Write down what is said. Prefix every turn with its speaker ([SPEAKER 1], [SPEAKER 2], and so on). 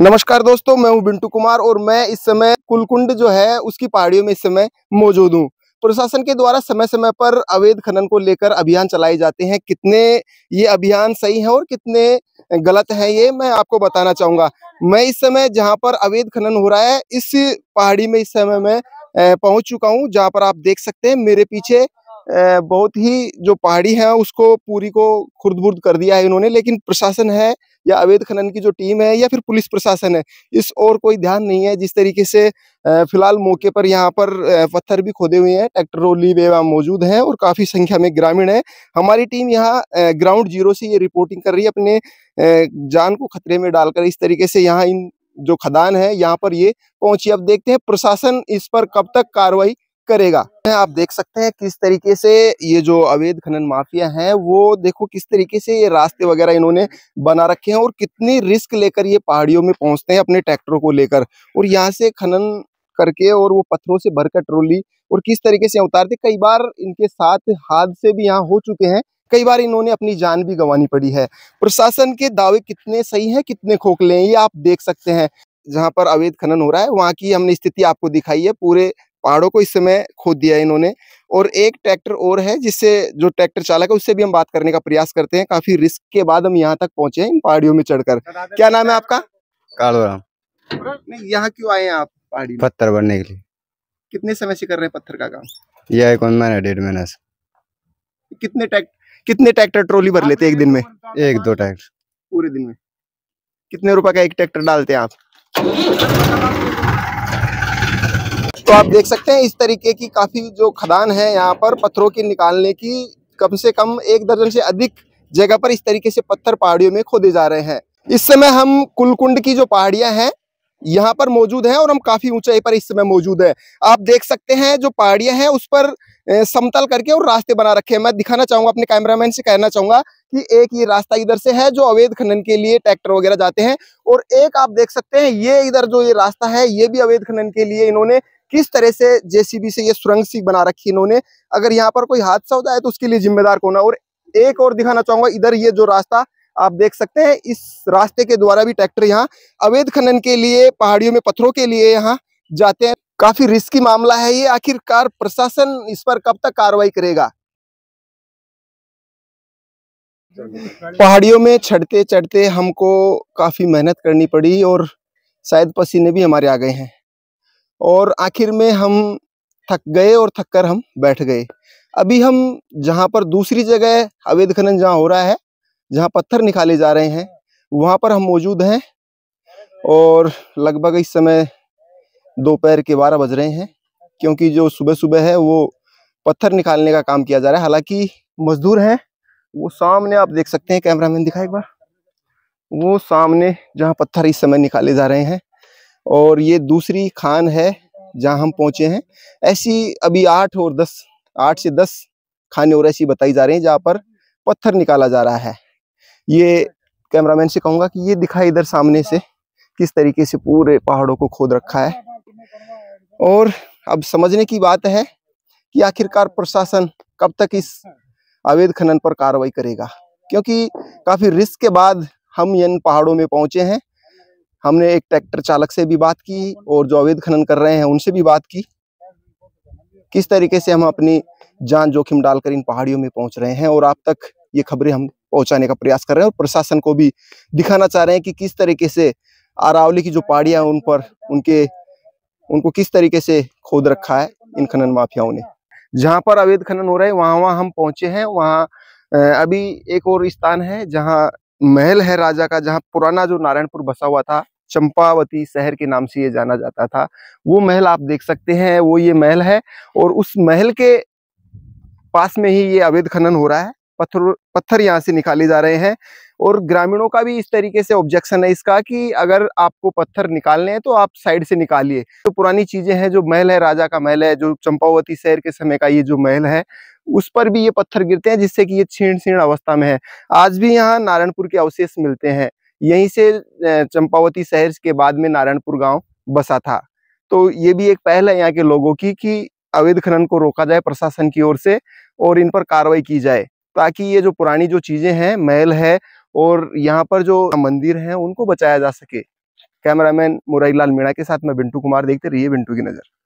[SPEAKER 1] नमस्कार दोस्तों मैं हूं बिंटू कुमार और मैं इस समय कुलकुंड जो है उसकी पहाड़ियों में इस समय मौजूद हूं प्रशासन के द्वारा समय समय पर अवैध खनन को लेकर अभियान चलाए जाते हैं कितने ये अभियान सही हैं और कितने गलत हैं ये मैं आपको बताना चाहूंगा मैं इस समय जहां पर अवैध खनन हो रहा है इस पहाड़ी में इस समय मैं पहुंच चुका हूँ जहाँ पर आप देख सकते हैं मेरे पीछे बहुत ही जो पहाड़ी है उसको पूरी को खुर्द बुर्द कर दिया है इन्होंने लेकिन प्रशासन है या अवैध खनन की जो टीम है या फिर पुलिस प्रशासन है इस और कोई ध्यान नहीं है जिस तरीके से फिलहाल मौके पर यहाँ पर पत्थर भी खोदे हुए हैं ट्रैक्टर रोली वहाँ मौजूद हैं और काफ़ी संख्या में ग्रामीण हैं हमारी टीम यहाँ ग्राउंड जीरो से ये रिपोर्टिंग कर रही है अपने जान को खतरे में डालकर इस तरीके से यहाँ इन जो खदान है यहाँ पर ये पहुंची अब देखते हैं प्रशासन इस पर कब तक कार्रवाई करेगा आप देख सकते हैं किस तरीके से ये जो अवैध खनन माफिया है वो देखो किस तरीके से ये रास्ते वगैरह इन्होंने बना रखे हैं और कितनी रिस्क लेकर ये पहाड़ियों में पहुंचते हैं अपने ट्रैक्टरों को लेकर और यहाँ से खनन करके और वो पत्थरों से भरकर ट्रोली और किस तरीके से उतारते कई बार इनके साथ हादसे भी यहाँ हो चुके हैं कई बार इन्होंने अपनी जान भी गंवानी पड़ी है प्रशासन के दावे कितने सही हैं कितने खोखले हैं ये आप देख सकते हैं जहाँ पर अवैध खनन हो रहा है वहाँ की हमने स्थिति आपको दिखाई है पूरे पहाड़ों को इस समय खोद दिया है इन्होंने और एक ट्रैक्टर और है जिससे जो ट्रैक्टर चालक है उससे भी हम बात करने का प्रयास करते हैं काफी रिस्क के बाद हम यहाँ तक पहुंचे हैं इन पहाड़ियों में चढ़कर क्या नाम है आपका कालूराम यहाँ क्यों आए हैं आप पहाड़ी पत्थर भरने के लिए कितने समय से कर रहे हैं पत्थर का काम यह एक महीना डेढ़ महीना से कितने ट्रैक्टर कितने ट्रैक्टर ट्रोली भर लेते एक दिन में एक दो ट्रैक्टर पूरे दिन में कितने रुपए का एक ट्रैक्टर डालते हैं आप तो आप देख सकते हैं इस तरीके की काफ़ी जो खदान है यहाँ पर पत्थरों की निकालने की कम से कम एक दर्जन से अधिक जगह पर इस तरीके से पत्थर पहाड़ियों में खोदे जा रहे हैं इस समय हम कुलकुंड की जो पहाड़ियां हैं यहाँ पर मौजूद है और हम काफी ऊंचाई पर इस समय मौजूद है आप देख सकते हैं जो पहाड़ियां हैं उस पर समतल करके और रास्ते बना रखे हैं मैं दिखाना चाहूंगा अपने कैमरामैन से कहना चाहूंगा कि एक ये रास्ता इधर से है जो अवैध खनन के लिए ट्रैक्टर वगैरह जाते हैं और एक आप देख सकते हैं ये इधर जो ये रास्ता है ये भी अवैध खनन के लिए इन्होंने किस तरह से जेसीबी से ये सुरंग सी बना रखी इन्होंने अगर यहाँ पर कोई हादसा हो जाए तो उसके लिए जिम्मेदार कौन है और एक और दिखाना चाहूंगा इधर ये जो रास्ता आप देख सकते हैं इस रास्ते के द्वारा भी ट्रैक्टर यहाँ अवैध खनन के लिए पहाड़ियों में पत्थरों के लिए यहाँ जाते हैं काफी रिस्की मामला है ये आखिरकार प्रशासन इस पर कब तक कार्रवाई करेगा पहाड़ियों में चढ़ते चढ़ते हमको काफी मेहनत करनी पड़ी और शायद पसीने भी हमारे आ गए हैं और आखिर में हम थक गए और थक कर हम बैठ गए अभी हम जहाँ पर दूसरी जगह अवैध खनन जहाँ हो रहा है जहाँ पत्थर निकाले जा रहे हैं वहाँ पर हम मौजूद हैं और लगभग इस समय दोपहर के बारह बज रहे हैं क्योंकि जो सुबह सुबह है वो पत्थर निकालने का काम किया जा रहा है हालांकि मजदूर हैं वो सामने आप देख सकते हैं कैमरामैन दिखा एक बार वो सामने जहाँ पत्थर इस समय निकाले जा रहे हैं और ये दूसरी खान है जहाँ हम पहुंचे हैं ऐसी अभी आठ और दस आठ से दस खाने और ऐसी बताई जा रही हैं जहाँ पर पत्थर निकाला जा रहा है ये कैमरामैन से कहूंगा कि ये दिखाई इधर सामने से किस तरीके से पूरे पहाड़ों को खोद रखा है और अब समझने की बात है कि आखिरकार प्रशासन कब तक इस अवैध खनन पर कार्रवाई करेगा क्योंकि काफ़ी रिस्क के बाद हम इन पहाड़ों में पहुंचे हैं हमने एक ट्रैक्टर चालक से भी बात की और जो अवैध खनन कर रहे हैं उनसे भी बात की किस तरीके से हम अपनी जान जोखिम डालकर इन पहाड़ियों में पहुंच रहे हैं और आप तक ये खबरें हम पहुंचाने का प्रयास कर रहे हैं और प्रशासन को भी दिखाना चाह रहे हैं कि किस तरीके से अरावली की जो पहाड़ियाँ उन पर उनके उनको किस तरीके से खोद रखा है इन खनन माफियाओं ने जहाँ पर अवैध खनन हो रहे हैं वहां वहां हम पहुंचे हैं वहाँ अभी एक और स्थान है जहां महल है राजा का जहां पुराना जो नारायणपुर बसा हुआ था चंपावती शहर के नाम से ये जाना जाता था वो महल आप देख सकते हैं वो ये महल है और उस महल के पास में ही ये अवैध खनन हो रहा है पत्थर पत्थर यहाँ से निकाले जा रहे हैं और ग्रामीणों का भी इस तरीके से ऑब्जेक्शन है इसका कि अगर आपको पत्थर निकालने हैं तो आप साइड से निकालिए तो पुरानी चीजें हैं जो महल है राजा का महल है जो चंपावती शहर के समय का ये जो महल है उस पर भी ये पत्थर गिरते हैं जिससे कि ये छीण छीण अवस्था में है आज भी यहाँ नारायणपुर के अवशेष मिलते हैं यहीं से चंपावती शहर के बाद में नारायणपुर गांव बसा था तो ये भी एक पहल है यहाँ के लोगों की कि अवैध खनन को रोका जाए प्रशासन की ओर से और इन पर कार्रवाई की जाए ताकि ये जो पुरानी जो चीज़ें हैं महल है और यहाँ पर जो मंदिर हैं उनको बचाया जा सके कैमरामैन मुरई लाल मीणा के साथ में बिंटू कुमार देखते रहिए बिंटू की नज़र